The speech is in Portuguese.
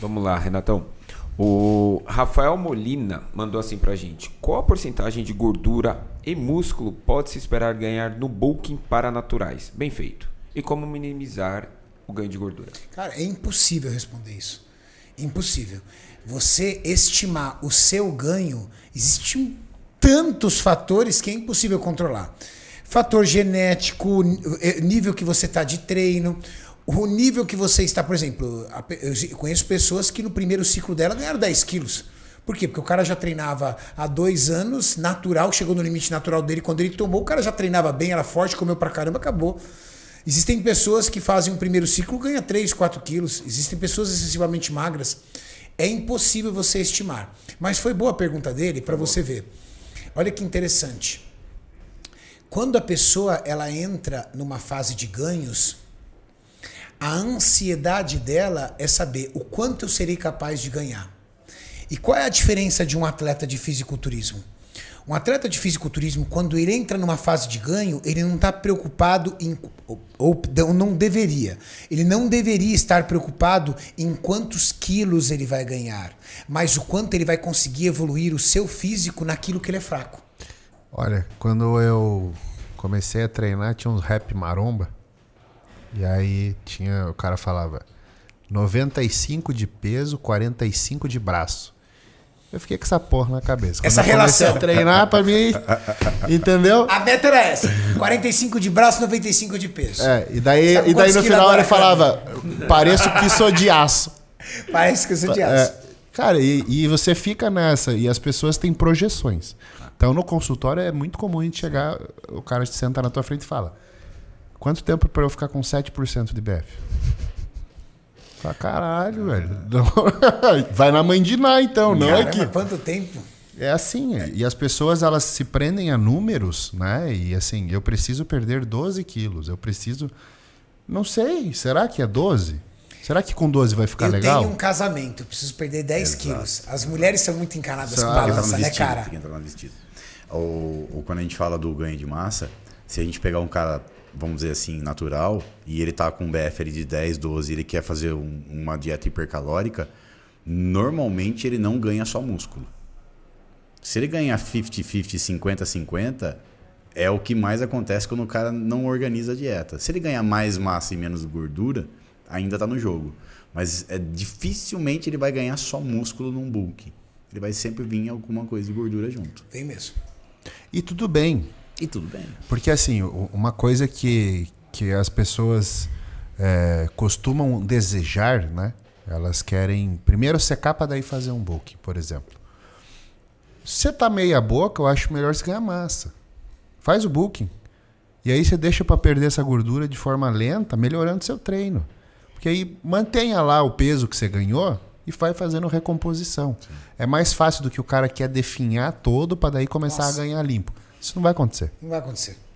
Vamos lá, Renatão. O Rafael Molina mandou assim pra gente: qual a porcentagem de gordura e músculo pode se esperar ganhar no bulking para naturais? Bem feito. E como minimizar o ganho de gordura? Cara, é impossível responder isso. impossível. Você estimar o seu ganho, existem tantos fatores que é impossível controlar. Fator genético, eh, nível que você está de treino, o nível que você está, por exemplo, eu conheço pessoas que no primeiro ciclo dela ganharam 10 quilos. Por quê? Porque o cara já treinava há dois anos, natural, chegou no limite natural dele. Quando ele tomou, o cara já treinava bem, era forte, comeu pra caramba, acabou. Existem pessoas que fazem um primeiro ciclo, ganha 3, 4 quilos. Existem pessoas excessivamente magras. É impossível você estimar. Mas foi boa a pergunta dele para você ver. Olha que interessante. Quando a pessoa ela entra numa fase de ganhos, a ansiedade dela é saber o quanto eu serei capaz de ganhar. E qual é a diferença de um atleta de fisiculturismo? Um atleta de fisiculturismo, quando ele entra numa fase de ganho, ele não está preocupado em. Ou, ou não deveria. Ele não deveria estar preocupado em quantos quilos ele vai ganhar, mas o quanto ele vai conseguir evoluir o seu físico naquilo que ele é fraco. Olha, quando eu comecei a treinar, tinha uns rap maromba. E aí tinha, o cara falava 95 de peso, 45 de braço. Eu fiquei com essa porra na cabeça. Quando essa relação. treinar pra mim. Entendeu? A meta era essa: 45 de braço, 95 de peso. É, e daí, e daí no final ele falava: pareço que sou de aço. Parece que sou de é, aço. É, cara, e, e você fica nessa, e as pessoas têm projeções. Então no consultório é muito comum a gente chegar, o cara te senta na tua frente e fala: Quanto tempo para eu ficar com 7% de BF? Pra caralho, velho. Vai na mandinar, então, não é Caramba, é que. Quanto tempo? É assim, é, e as pessoas elas se prendem a números, né? E assim, eu preciso perder 12 quilos, eu preciso. Não sei, será que é 12? Será que com 12 vai ficar eu legal? Eu tenho um casamento, preciso perder 10 Exato. quilos. As mulheres são muito encanadas com balança, tá né, cara? Tem que entrar no vestido. Ou, ou quando a gente fala do ganho de massa, se a gente pegar um cara, vamos dizer assim, natural, e ele tá com um BF de 10, 12, ele quer fazer um, uma dieta hipercalórica, normalmente ele não ganha só músculo. Se ele ganhar 50-50, 50-50, é o que mais acontece quando o cara não organiza a dieta. Se ele ganhar mais massa e menos gordura, ainda tá no jogo. Mas é, dificilmente ele vai ganhar só músculo num bulk. Ele vai sempre vir alguma coisa de gordura junto. Tem mesmo. E tudo bem, e tudo bem. Porque, assim, uma coisa que, que as pessoas é, costumam desejar, né? Elas querem primeiro ser capa, daí fazer um book, por exemplo. Se você tá meia boca, eu acho melhor você ganhar massa. Faz o booking. E aí você deixa para perder essa gordura de forma lenta, melhorando seu treino. Porque aí mantenha lá o peso que você ganhou e vai fazendo recomposição. Sim. É mais fácil do que o cara quer é definhar todo para daí começar Nossa. a ganhar limpo. Isso não vai acontecer. Não vai acontecer.